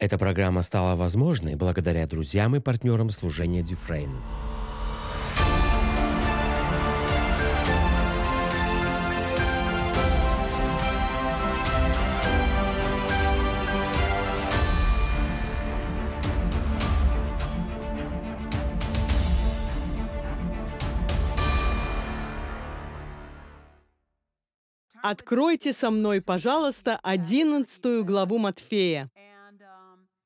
Эта программа стала возможной благодаря друзьям и партнерам служения Дюфрейн. Откройте со мной, пожалуйста, одиннадцатую главу Матфея.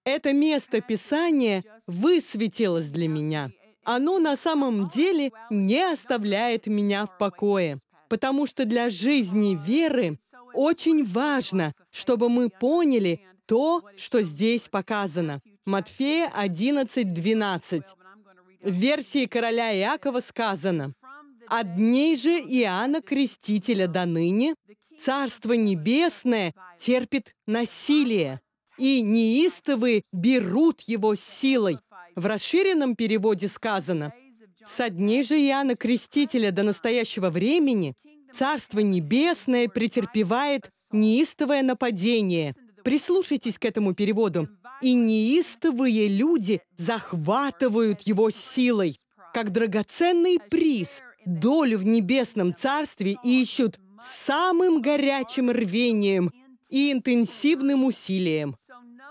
Это место Писания высветилось для меня. Оно на самом деле не оставляет меня в покое, потому что для жизни веры очень важно, чтобы мы поняли то, что здесь показано. Матфея 11, 12. В версии короля Иакова сказано, «От дней же Иоанна Крестителя до ныне Царство Небесное терпит насилие, и неистовые берут его силой. В расширенном переводе сказано, «Со дней же Иоанна Крестителя до настоящего времени Царство Небесное претерпевает неистовое нападение». Прислушайтесь к этому переводу. «И неистовые люди захватывают его силой, как драгоценный приз, долю в небесном царстве ищут самым горячим рвением и интенсивным усилием.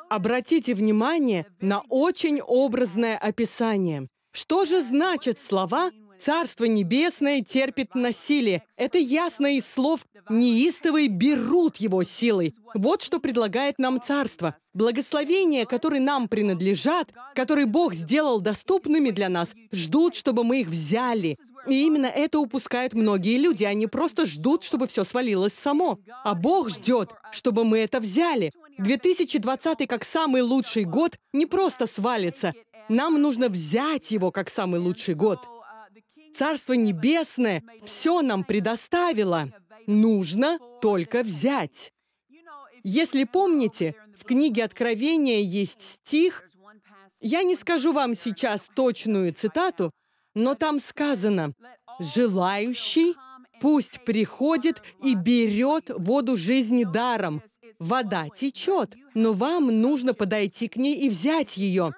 Обратите внимание на очень образное описание. Что же значит слова «Царство Небесное терпит насилие»? Это ясно из слов неистовый берут его силой. Вот что предлагает нам царство. Благословения, которые нам принадлежат, которые Бог сделал доступными для нас, ждут, чтобы мы их взяли. И именно это упускают многие люди. Они просто ждут, чтобы все свалилось само. А Бог ждет, чтобы мы это взяли. 2020 как самый лучший год не просто свалится. Нам нужно взять его как самый лучший год. Царство Небесное все нам предоставило. Нужно только взять. Если помните, в книге Откровения есть стих, я не скажу вам сейчас точную цитату, но там сказано «Желающий пусть приходит и берет воду жизни даром. Вода течет, но вам нужно подойти к ней и взять ее.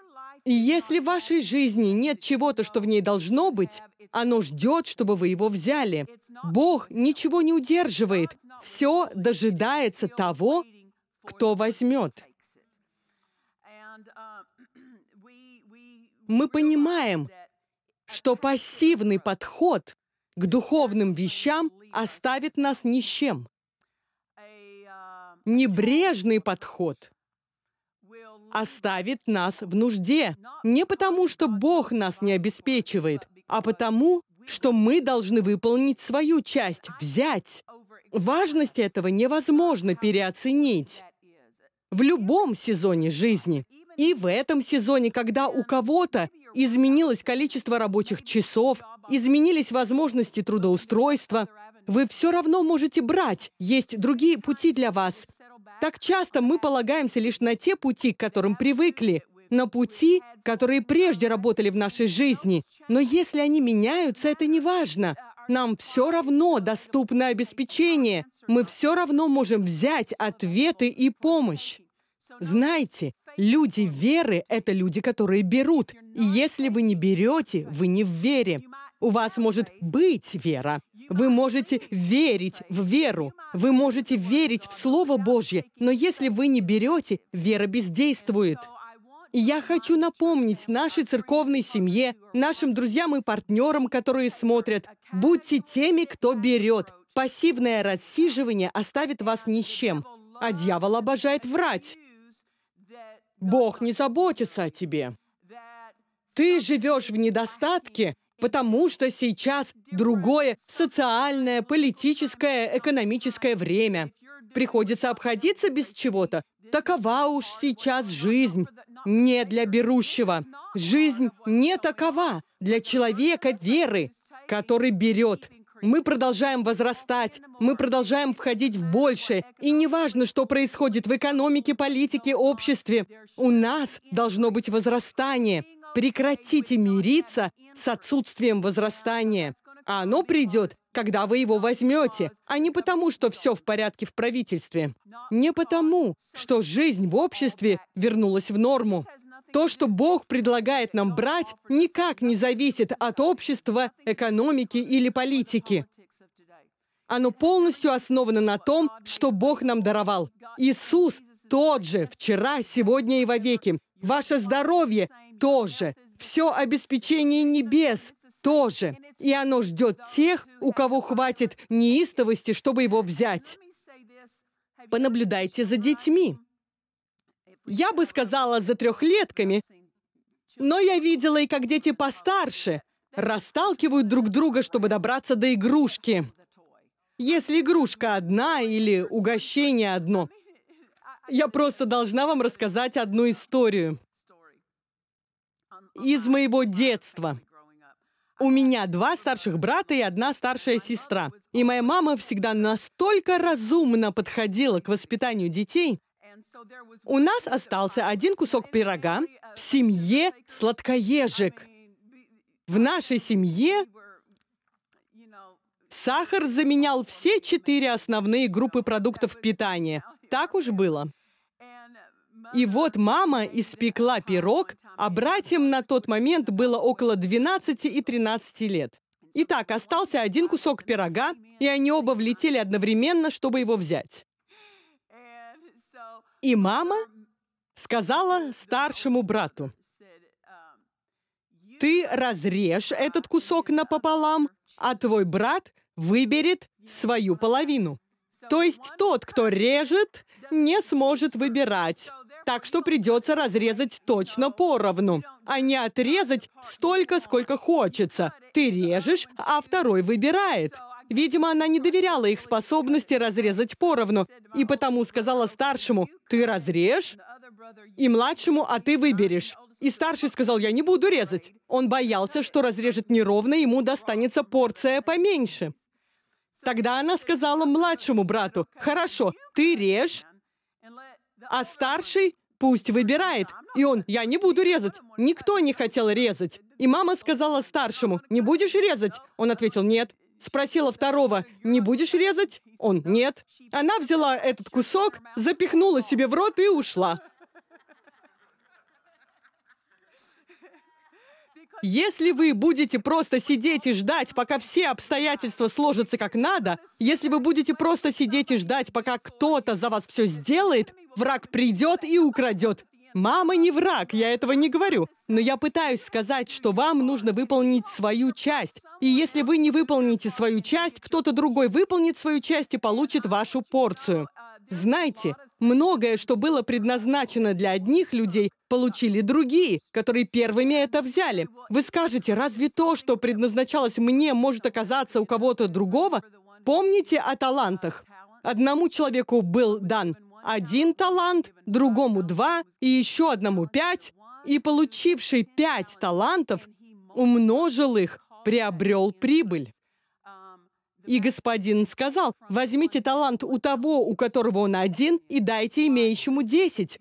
И если в вашей жизни нет чего-то, что в ней должно быть, оно ждет, чтобы вы его взяли. Бог ничего не удерживает. Все дожидается того, кто возьмет. Мы понимаем, что пассивный подход к духовным вещам оставит нас ни с чем. Небрежный подход оставит нас в нужде. Не потому, что Бог нас не обеспечивает, а потому, что мы должны выполнить свою часть, взять. Важность этого невозможно переоценить. В любом сезоне жизни. И в этом сезоне, когда у кого-то изменилось количество рабочих часов, изменились возможности трудоустройства, вы все равно можете брать. Есть другие пути для вас. Так часто мы полагаемся лишь на те пути, к которым привыкли, на пути, которые прежде работали в нашей жизни. Но если они меняются, это не важно. Нам все равно доступно обеспечение. Мы все равно можем взять ответы и помощь. Знаете, люди веры — это люди, которые берут. И если вы не берете, вы не в вере. У вас может быть вера. Вы можете верить в веру. Вы можете верить в Слово Божье. Но если вы не берете, вера бездействует. И я хочу напомнить нашей церковной семье, нашим друзьям и партнерам, которые смотрят, будьте теми, кто берет. Пассивное рассиживание оставит вас ни с чем. А дьявол обожает врать. Бог не заботится о тебе. Ты живешь в недостатке, потому что сейчас другое социальное, политическое, экономическое время. Приходится обходиться без чего-то. Такова уж сейчас жизнь. Не для берущего. Жизнь не такова для человека веры, который берет. Мы продолжаем возрастать, мы продолжаем входить в больше. и неважно, что происходит в экономике, политике, обществе, у нас должно быть возрастание. Прекратите мириться с отсутствием возрастания. оно придет, когда вы его возьмете, а не потому, что все в порядке в правительстве. Не потому, что жизнь в обществе вернулась в норму. То, что Бог предлагает нам брать, никак не зависит от общества, экономики или политики. Оно полностью основано на том, что Бог нам даровал. Иисус тот же вчера, сегодня и вовеки. Ваше здоровье тоже. Все обеспечение небес тоже. И оно ждет тех, у кого хватит неистовости, чтобы его взять. Понаблюдайте за детьми. Я бы сказала за трехлетками, но я видела и как дети постарше расталкивают друг друга, чтобы добраться до игрушки. Если игрушка одна или угощение одно – я просто должна вам рассказать одну историю из моего детства. У меня два старших брата и одна старшая сестра. И моя мама всегда настолько разумно подходила к воспитанию детей. У нас остался один кусок пирога в семье сладкоежек. В нашей семье сахар заменял все четыре основные группы продуктов питания. Так уж было. И вот мама испекла пирог, а братьям на тот момент было около 12 и 13 лет. Итак, остался один кусок пирога, и они оба влетели одновременно, чтобы его взять. И мама сказала старшему брату, «Ты разрежь этот кусок напополам, а твой брат выберет свою половину». То есть тот, кто режет, не сможет выбирать так что придется разрезать точно поровну, а не отрезать столько, сколько хочется. Ты режешь, а второй выбирает. Видимо, она не доверяла их способности разрезать поровну, и потому сказала старшему «ты разрежь», и младшему «а ты выберешь». И старший сказал «я не буду резать». Он боялся, что разрежет неровно, ему достанется порция поменьше. Тогда она сказала младшему брату «хорошо, ты режь, а старший Пусть выбирает. И он, я не буду резать. Никто не хотел резать. И мама сказала старшему, не будешь резать? Он ответил, нет. Спросила второго, не будешь резать? Он, нет. Она взяла этот кусок, запихнула себе в рот и ушла. Если вы будете просто сидеть и ждать, пока все обстоятельства сложатся как надо, если вы будете просто сидеть и ждать, пока кто-то за вас все сделает, враг придет и украдет. Мама не враг, я этого не говорю. Но я пытаюсь сказать, что вам нужно выполнить свою часть. И если вы не выполните свою часть, кто-то другой выполнит свою часть и получит вашу порцию. Знаете? Многое, что было предназначено для одних людей, получили другие, которые первыми это взяли. Вы скажете, разве то, что предназначалось мне, может оказаться у кого-то другого? Помните о талантах. Одному человеку был дан один талант, другому два, и еще одному пять. И получивший пять талантов умножил их, приобрел прибыль. И господин сказал, возьмите талант у того, у которого он один, и дайте имеющему десять.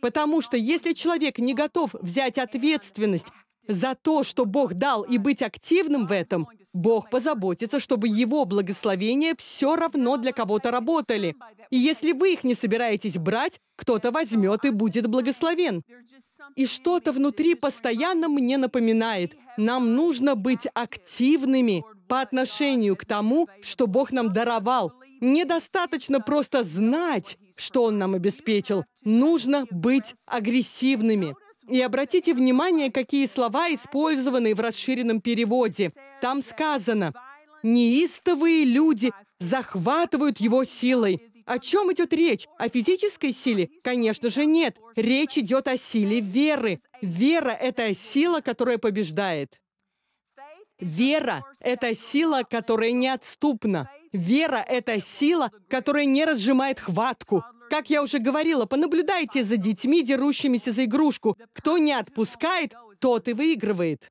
Потому что если человек не готов взять ответственность за то, что Бог дал, и быть активным в этом, Бог позаботится, чтобы Его благословения все равно для кого-то работали. И если вы их не собираетесь брать, кто-то возьмет и будет благословен. И что-то внутри постоянно мне напоминает, нам нужно быть активными по отношению к тому, что Бог нам даровал. Недостаточно просто знать, что Он нам обеспечил. Нужно быть агрессивными. И обратите внимание, какие слова использованы в расширенном переводе. Там сказано, «Неистовые люди захватывают его силой». О чем идет речь? О физической силе? Конечно же, нет. Речь идет о силе веры. Вера – это сила, которая побеждает. Вера — это сила, которая неотступна. Вера — это сила, которая не разжимает хватку. Как я уже говорила, понаблюдайте за детьми, дерущимися за игрушку. Кто не отпускает, тот и выигрывает.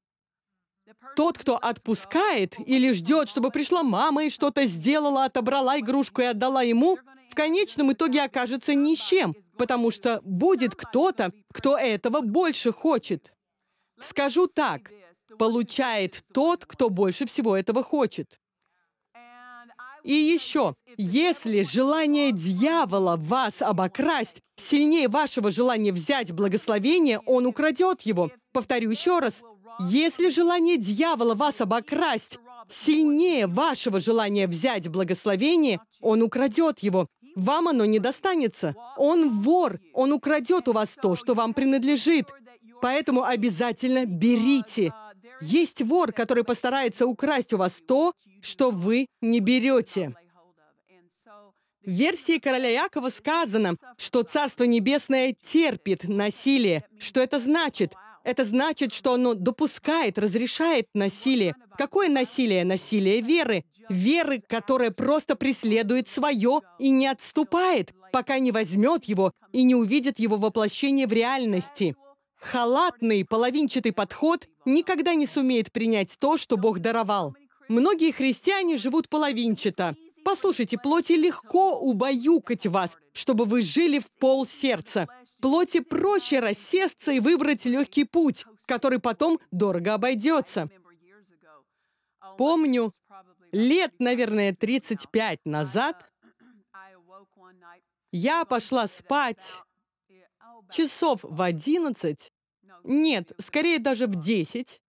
Тот, кто отпускает или ждет, чтобы пришла мама и что-то сделала, отобрала игрушку и отдала ему, в конечном итоге окажется ни с чем, потому что будет кто-то, кто этого больше хочет. Скажу так, получает тот, кто больше всего этого хочет. И еще, если желание дьявола вас обокрасть сильнее вашего желания взять благословение, он украдет его. Повторю еще раз, если желание дьявола вас обокрасть сильнее вашего желания взять благословение, он украдет его. Вам оно не достанется. Он вор, он украдет у вас то, что вам принадлежит. Поэтому обязательно берите, есть вор, который постарается украсть у вас то, что вы не берете. В версии короля Якова сказано, что Царство Небесное терпит насилие. Что это значит? Это значит, что оно допускает, разрешает насилие. Какое насилие? Насилие веры. Веры, которая просто преследует свое и не отступает, пока не возьмет его и не увидит его воплощение в реальности. Халатный, половинчатый подход никогда не сумеет принять то, что Бог даровал. Многие христиане живут половинчато. Послушайте, плоти легко убаюкать вас, чтобы вы жили в пол сердца. Плоти проще рассесться и выбрать легкий путь, который потом дорого обойдется. Помню, лет, наверное, 35 назад я пошла спать часов в 11 нет, скорее даже в 10.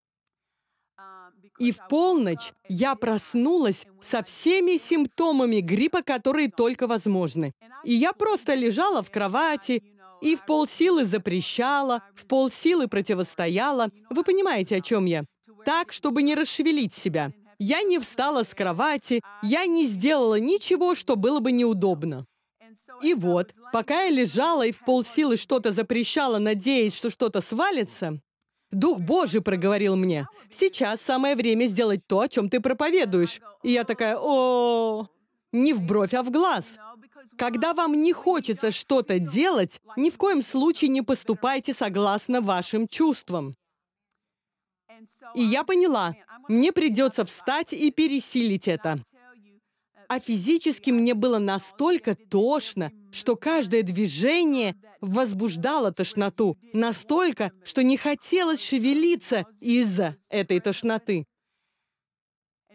А, а, а, и в полночь я проснулась со всеми симптомами гриппа, которые только возможны. И я просто лежала в кровати и в полсилы запрещала, в полсилы противостояла. Вы понимаете, о чем я? Um, так, чтобы не расшевелить себя. Я не встала с кровати, я не сделала ничего, что было бы неудобно. И вот, пока я лежала и в полсилы что-то запрещала, надеясь, что что-то свалится, Дух Божий проговорил мне, «Сейчас самое время сделать то, о чем ты проповедуешь». И я такая, о, -о не в бровь, а в глаз. Когда вам не хочется что-то делать, ни в коем случае не поступайте согласно вашим чувствам. И я поняла, мне придется встать и пересилить это а физически мне было настолько тошно, что каждое движение возбуждало тошноту, настолько, что не хотелось шевелиться из-за этой тошноты.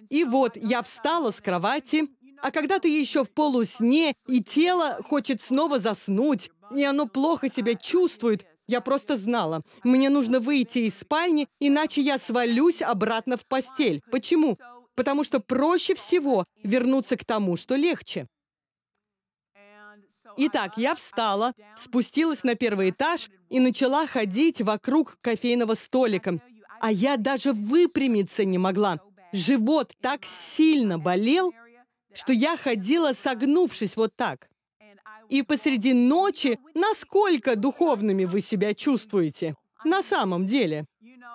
И вот я встала с кровати, а когда ты еще в полусне, и тело хочет снова заснуть, и оно плохо себя чувствует, я просто знала, мне нужно выйти из спальни, иначе я свалюсь обратно в постель. Почему? потому что проще всего вернуться к тому, что легче. Итак, я встала, спустилась на первый этаж и начала ходить вокруг кофейного столика. А я даже выпрямиться не могла. Живот так сильно болел, что я ходила, согнувшись вот так. И посреди ночи, насколько духовными вы себя чувствуете? на самом деле?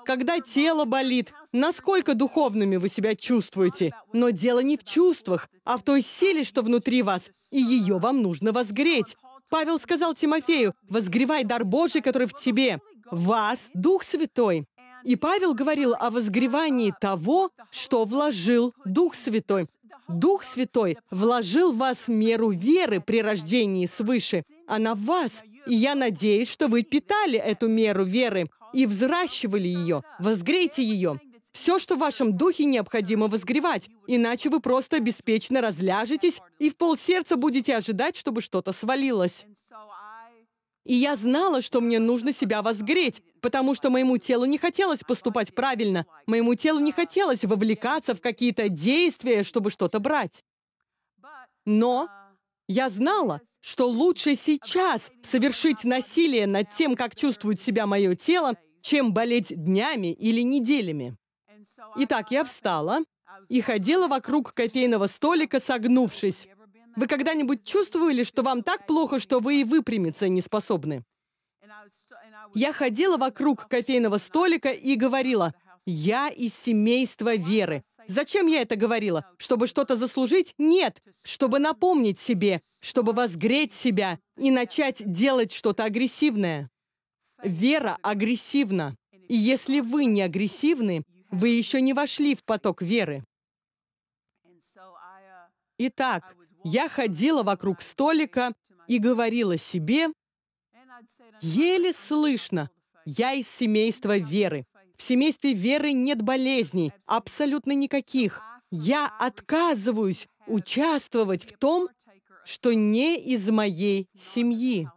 Когда тело болит, насколько духовными вы себя чувствуете? Но дело не в чувствах, а в той силе, что внутри вас, и ее вам нужно возгреть. Павел сказал Тимофею, «Возгревай дар Божий, который в тебе, вас Дух Святой». И Павел говорил о возгревании того, что вложил Дух Святой. Дух Святой вложил в вас меру веры при рождении свыше. Она в вас, и я надеюсь, что вы питали эту меру веры и взращивали ее. Возгрейте ее. Все, что в вашем духе необходимо возгревать, иначе вы просто беспечно разляжетесь и в полсердца будете ожидать, чтобы что-то свалилось. И я знала, что мне нужно себя возгреть, потому что моему телу не хотелось поступать правильно, моему телу не хотелось вовлекаться в какие-то действия, чтобы что-то брать. Но я знала, что лучше сейчас совершить насилие над тем, как чувствует себя мое тело, чем болеть днями или неделями. Итак, я встала и ходила вокруг кофейного столика, согнувшись. Вы когда-нибудь чувствовали, что вам так плохо, что вы и выпрямиться не способны? Я ходила вокруг кофейного столика и говорила, я из семейства веры. Зачем я это говорила? Чтобы что-то заслужить? Нет. Чтобы напомнить себе, чтобы возгреть себя и начать делать что-то агрессивное. Вера агрессивна. И если вы не агрессивны, вы еще не вошли в поток веры. Итак, я ходила вокруг столика и говорила себе, еле слышно, я из семейства веры. В семействе веры нет болезней, абсолютно никаких. Я отказываюсь участвовать в том, что не из моей семьи.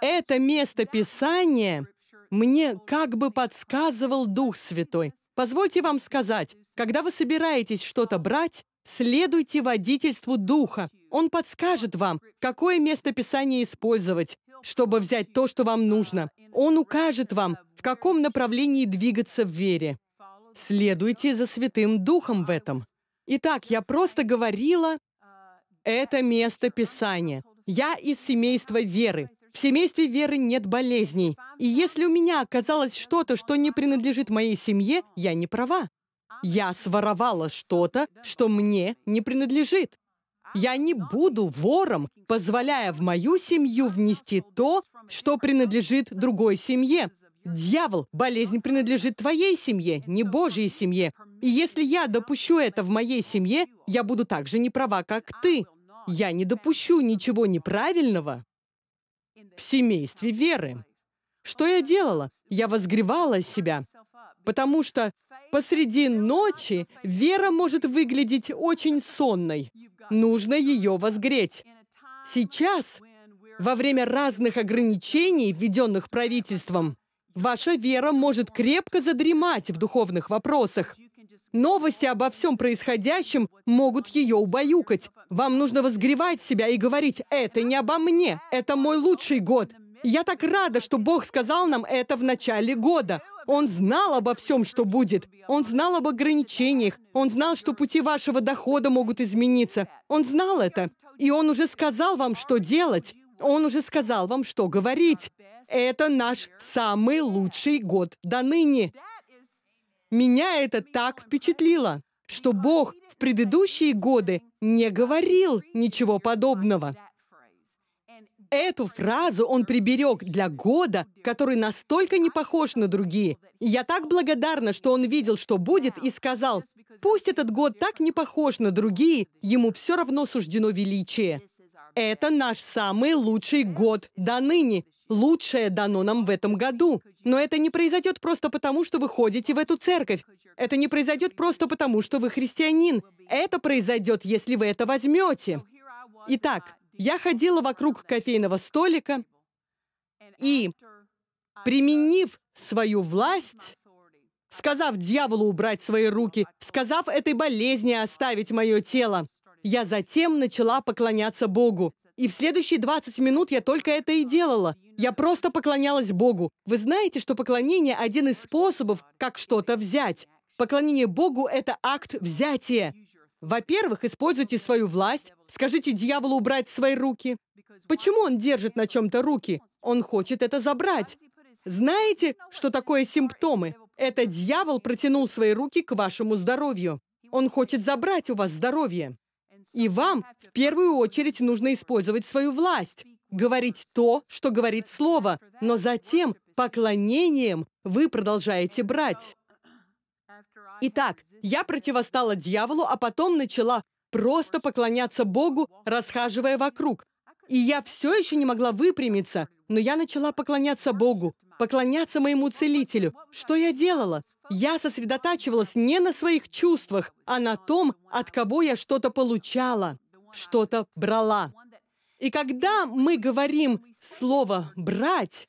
Это место Писания мне как бы подсказывал Дух Святой. Позвольте вам сказать, когда вы собираетесь что-то брать, Следуйте водительству Духа. Он подскажет вам, какое местописание использовать, чтобы взять то, что вам нужно. Он укажет вам, в каком направлении двигаться в вере. Следуйте за Святым Духом в этом. Итак, я просто говорила, это место Писания. Я из семейства веры. В семействе веры нет болезней. И если у меня оказалось что-то, что не принадлежит моей семье, я не права. Я своровала что-то, что мне не принадлежит. Я не буду вором, позволяя в мою семью внести то, что принадлежит другой семье. Дьявол, болезнь принадлежит твоей семье, не Божьей семье. И если я допущу это в моей семье, я буду так же не права, как ты. Я не допущу ничего неправильного в семействе веры. Что я делала? Я возгревала себя, потому что Посреди ночи вера может выглядеть очень сонной. Нужно ее возгреть. Сейчас, во время разных ограничений, введенных правительством, ваша вера может крепко задремать в духовных вопросах. Новости обо всем происходящем могут ее убаюкать. Вам нужно возгревать себя и говорить «это не обо мне, это мой лучший год». Я так рада, что Бог сказал нам это в начале года. Он знал обо всем, что будет. Он знал об ограничениях. Он знал, что пути вашего дохода могут измениться. Он знал это. И он уже сказал вам, что делать. Он уже сказал вам, что говорить. Это наш самый лучший год до ныне. Меня это так впечатлило, что Бог в предыдущие годы не говорил ничего подобного. Эту фразу он приберег для года, который настолько не похож на другие. И я так благодарна, что он видел, что будет, и сказал, «Пусть этот год так не похож на другие, ему все равно суждено величие». Это наш самый лучший год до ныне. Лучшее дано нам в этом году. Но это не произойдет просто потому, что вы ходите в эту церковь. Это не произойдет просто потому, что вы христианин. Это произойдет, если вы это возьмете. Итак, я ходила вокруг кофейного столика и, применив свою власть, сказав дьяволу убрать свои руки, сказав этой болезни оставить мое тело, я затем начала поклоняться Богу. И в следующие 20 минут я только это и делала. Я просто поклонялась Богу. Вы знаете, что поклонение – один из способов, как что-то взять. Поклонение Богу – это акт взятия. Во-первых, используйте свою власть, скажите дьяволу убрать свои руки. Почему он держит на чем-то руки? Он хочет это забрать. Знаете, что такое симптомы? Это дьявол протянул свои руки к вашему здоровью. Он хочет забрать у вас здоровье. И вам в первую очередь нужно использовать свою власть, говорить то, что говорит Слово, но затем поклонением вы продолжаете брать. Итак, я противостала дьяволу, а потом начала просто поклоняться Богу, расхаживая вокруг. И я все еще не могла выпрямиться, но я начала поклоняться Богу, поклоняться моему целителю. Что я делала? Я сосредотачивалась не на своих чувствах, а на том, от кого я что-то получала, что-то брала. И когда мы говорим слово «брать»,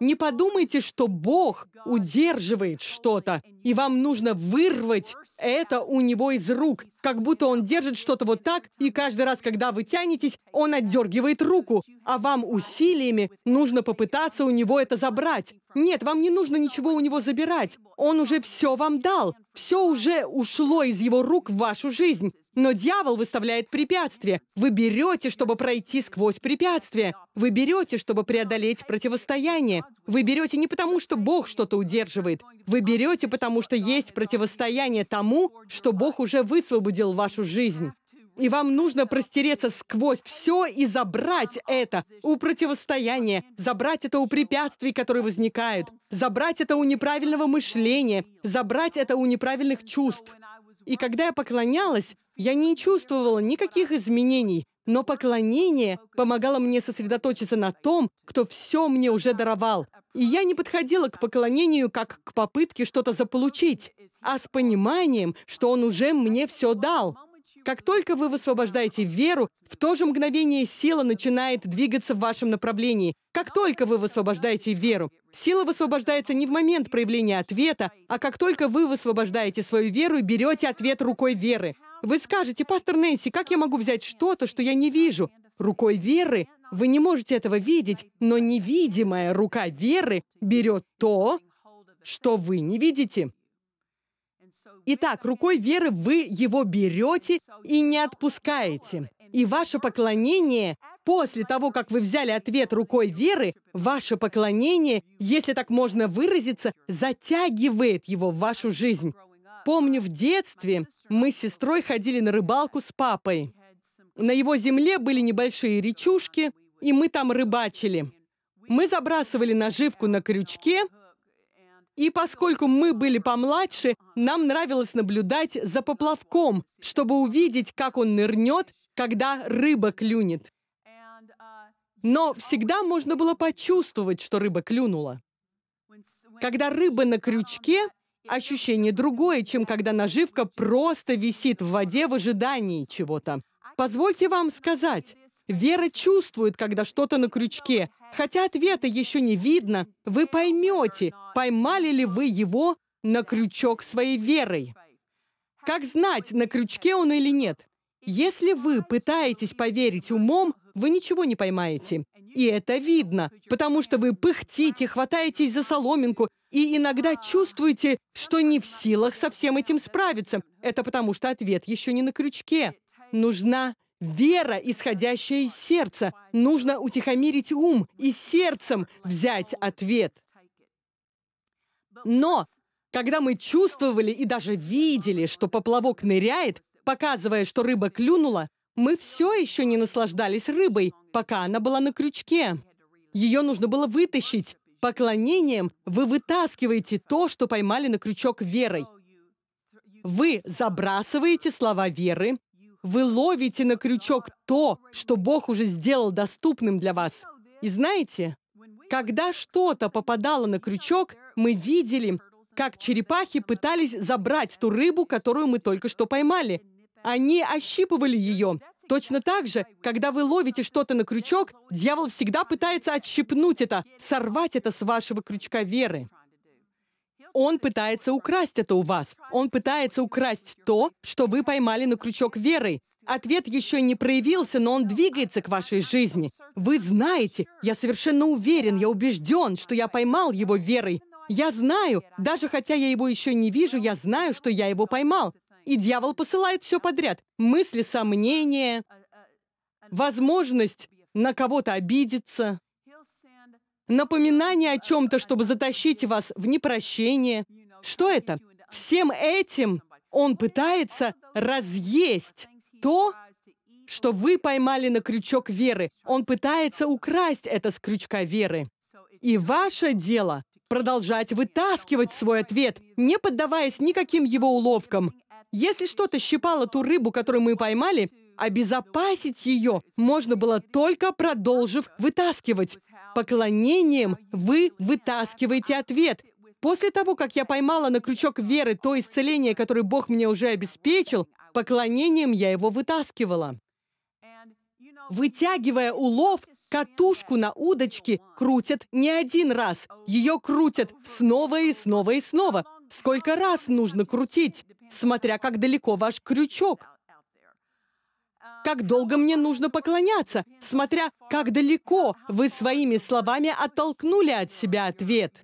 не подумайте, что Бог удерживает что-то, и вам нужно вырвать это у него из рук, как будто он держит что-то вот так, и каждый раз, когда вы тянетесь, он отдергивает руку, а вам усилиями нужно попытаться у него это забрать. Нет, вам не нужно ничего у него забирать. Он уже все вам дал. Все уже ушло из его рук в вашу жизнь. Но дьявол выставляет препятствия. Вы берете, чтобы пройти сквозь препятствия. Вы берете, чтобы преодолеть противостояние. Вы берете не потому, что Бог что-то удерживает. Вы берете, потому что есть противостояние тому, что Бог уже высвободил вашу жизнь. И вам нужно простереться сквозь все и забрать это у противостояния, забрать это у препятствий, которые возникают, забрать это у неправильного мышления, забрать это у неправильных чувств. И когда я поклонялась, я не чувствовала никаких изменений, но поклонение помогало мне сосредоточиться на том, кто все мне уже даровал. И я не подходила к поклонению как к попытке что-то заполучить, а с пониманием, что он уже мне все дал. Как только вы высвобождаете веру, в то же мгновение сила начинает двигаться в вашем направлении. Как только вы высвобождаете веру, сила высвобождается не в момент проявления ответа, а как только вы высвобождаете свою веру и берете ответ рукой веры. Вы скажете, пастор Нэнси, как я могу взять что-то, что я не вижу? Рукой веры вы не можете этого видеть, но невидимая рука веры берет то, что вы не видите. Итак, рукой веры вы его берете и не отпускаете. И ваше поклонение, после того, как вы взяли ответ рукой веры, ваше поклонение, если так можно выразиться, затягивает его в вашу жизнь. Помню, в детстве мы с сестрой ходили на рыбалку с папой. На его земле были небольшие речушки, и мы там рыбачили. Мы забрасывали наживку на крючке, и поскольку мы были помладше, нам нравилось наблюдать за поплавком, чтобы увидеть, как он нырнет, когда рыба клюнет. Но всегда можно было почувствовать, что рыба клюнула. Когда рыба на крючке, ощущение другое, чем когда наживка просто висит в воде в ожидании чего-то. Позвольте вам сказать, Вера чувствует, когда что-то на крючке. Хотя ответа еще не видно, вы поймете, поймали ли вы его на крючок своей верой. Как знать, на крючке он или нет? Если вы пытаетесь поверить умом, вы ничего не поймаете. И это видно, потому что вы пыхтите, хватаетесь за соломинку и иногда чувствуете, что не в силах со всем этим справиться. Это потому что ответ еще не на крючке. Нужна Вера, исходящая из сердца. Нужно утихомирить ум и сердцем взять ответ. Но когда мы чувствовали и даже видели, что поплавок ныряет, показывая, что рыба клюнула, мы все еще не наслаждались рыбой, пока она была на крючке. Ее нужно было вытащить. Поклонением вы вытаскиваете то, что поймали на крючок верой. Вы забрасываете слова веры, вы ловите на крючок то, что Бог уже сделал доступным для вас. И знаете, когда что-то попадало на крючок, мы видели, как черепахи пытались забрать ту рыбу, которую мы только что поймали. Они ощипывали ее. Точно так же, когда вы ловите что-то на крючок, дьявол всегда пытается отщипнуть это, сорвать это с вашего крючка веры он пытается украсть это у вас. Он пытается украсть то, что вы поймали на крючок верой. Ответ еще не проявился, но он двигается к вашей жизни. Вы знаете, я совершенно уверен, я убежден, что я поймал его верой. Я знаю, даже хотя я его еще не вижу, я знаю, что я его поймал. И дьявол посылает все подряд. Мысли, сомнения, возможность на кого-то обидеться напоминание о чем-то, чтобы затащить вас в непрощение. Что это? Всем этим он пытается разъесть то, что вы поймали на крючок веры. Он пытается украсть это с крючка веры. И ваше дело — продолжать вытаскивать свой ответ, не поддаваясь никаким его уловкам. Если что-то щипало ту рыбу, которую мы поймали, Обезопасить ее можно было только продолжив вытаскивать. Поклонением вы вытаскиваете ответ. После того, как я поймала на крючок веры то исцеление, которое Бог мне уже обеспечил, поклонением я его вытаскивала. Вытягивая улов, катушку на удочке крутят не один раз. Ее крутят снова и снова и снова. Сколько раз нужно крутить, смотря как далеко ваш крючок как долго мне нужно поклоняться, смотря как далеко вы своими словами оттолкнули от себя ответ.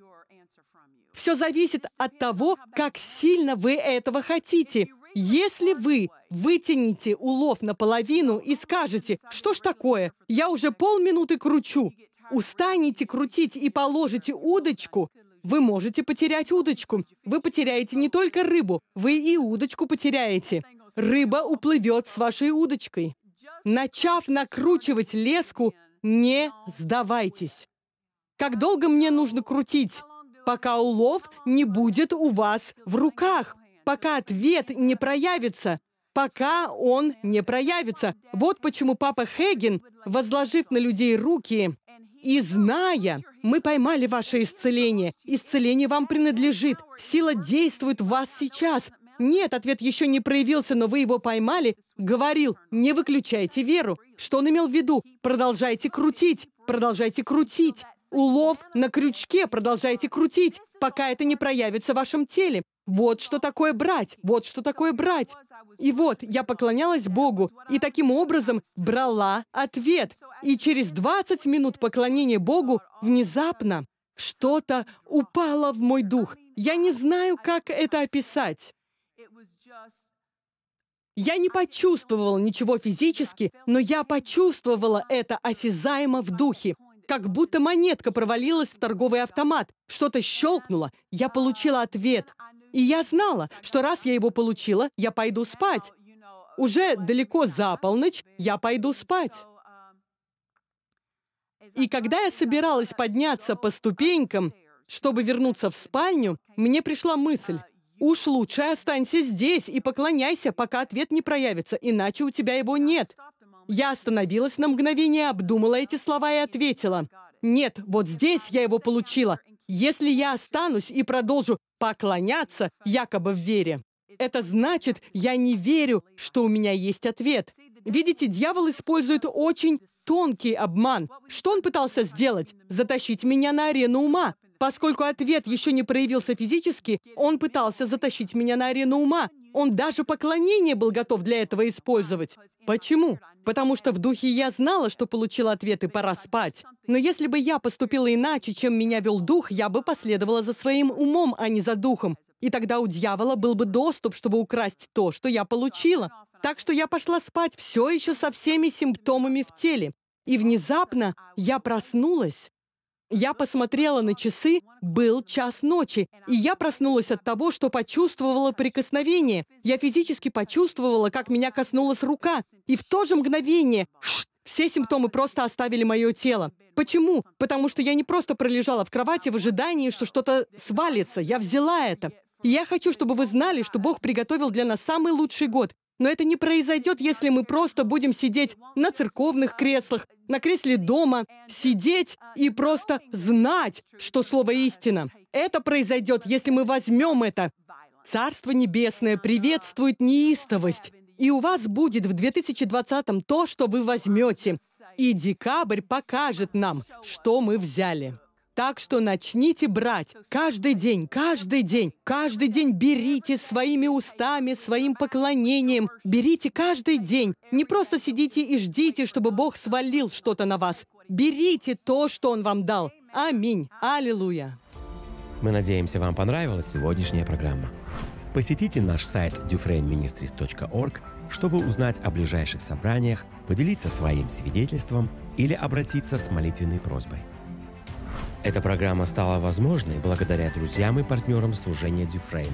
Все зависит от того, как сильно вы этого хотите. Если вы вытяните улов наполовину и скажете, что ж такое, я уже полминуты кручу, устанете крутить и положите удочку, вы можете потерять удочку. Вы потеряете не только рыбу, вы и удочку потеряете рыба уплывет с вашей удочкой. Начав накручивать леску, не сдавайтесь. Как долго мне нужно крутить, пока улов не будет у вас в руках, пока ответ не проявится, пока он не проявится. Вот почему папа Хеген, возложив на людей руки и зная, мы поймали ваше исцеление, исцеление вам принадлежит, сила действует в вас сейчас, «Нет, ответ еще не проявился, но вы его поймали», говорил «Не выключайте веру». Что он имел в виду? Продолжайте крутить, продолжайте крутить. Улов на крючке продолжайте крутить, пока это не проявится в вашем теле. Вот что такое брать, вот что такое брать. И вот, я поклонялась Богу, и таким образом брала ответ. И через 20 минут поклонения Богу внезапно что-то упало в мой дух. Я не знаю, как это описать. Я не почувствовала ничего физически, но я почувствовала это осязаемо в духе. Как будто монетка провалилась в торговый автомат, что-то щелкнуло, я получила ответ. И я знала, что раз я его получила, я пойду спать. Уже далеко за полночь я пойду спать. И когда я собиралась подняться по ступенькам, чтобы вернуться в спальню, мне пришла мысль, Уж лучше останься здесь и поклоняйся, пока ответ не проявится, иначе у тебя его нет. Я остановилась на мгновение, обдумала эти слова и ответила. Нет, вот здесь я его получила. Если я останусь и продолжу поклоняться якобы в вере, это значит, я не верю, что у меня есть ответ. Видите, дьявол использует очень тонкий обман. Что он пытался сделать? Затащить меня на арену ума. Поскольку ответ еще не проявился физически, он пытался затащить меня на арену ума. Он даже поклонение был готов для этого использовать. Почему? Потому что в духе я знала, что получила ответ и пора спать. Но если бы я поступила иначе, чем меня вел дух, я бы последовала за своим умом, а не за духом. И тогда у дьявола был бы доступ, чтобы украсть то, что я получила. Так что я пошла спать все еще со всеми симптомами в теле. И внезапно я проснулась. Я посмотрела на часы, был час ночи, и я проснулась от того, что почувствовала прикосновение. Я физически почувствовала, как меня коснулась рука, и в то же мгновение все симптомы просто оставили мое тело. Почему? Потому что я не просто пролежала в кровати в ожидании, что что-то свалится. Я взяла это. И я хочу, чтобы вы знали, что Бог приготовил для нас самый лучший год. Но это не произойдет, если мы просто будем сидеть на церковных креслах, на кресле дома, сидеть и просто знать, что слово «истина». Это произойдет, если мы возьмем это. Царство Небесное приветствует неистовость. И у вас будет в 2020 м то, что вы возьмете. И декабрь покажет нам, что мы взяли. Так что начните брать каждый день, каждый день, каждый день берите своими устами, своим поклонением, берите каждый день. Не просто сидите и ждите, чтобы Бог свалил что-то на вас. Берите то, что Он вам дал. Аминь. Аллилуйя. Мы надеемся, вам понравилась сегодняшняя программа. Посетите наш сайт dufrainministries.org, чтобы узнать о ближайших собраниях, поделиться своим свидетельством или обратиться с молитвенной просьбой. Эта программа стала возможной благодаря друзьям и партнерам служения Дюфрейм.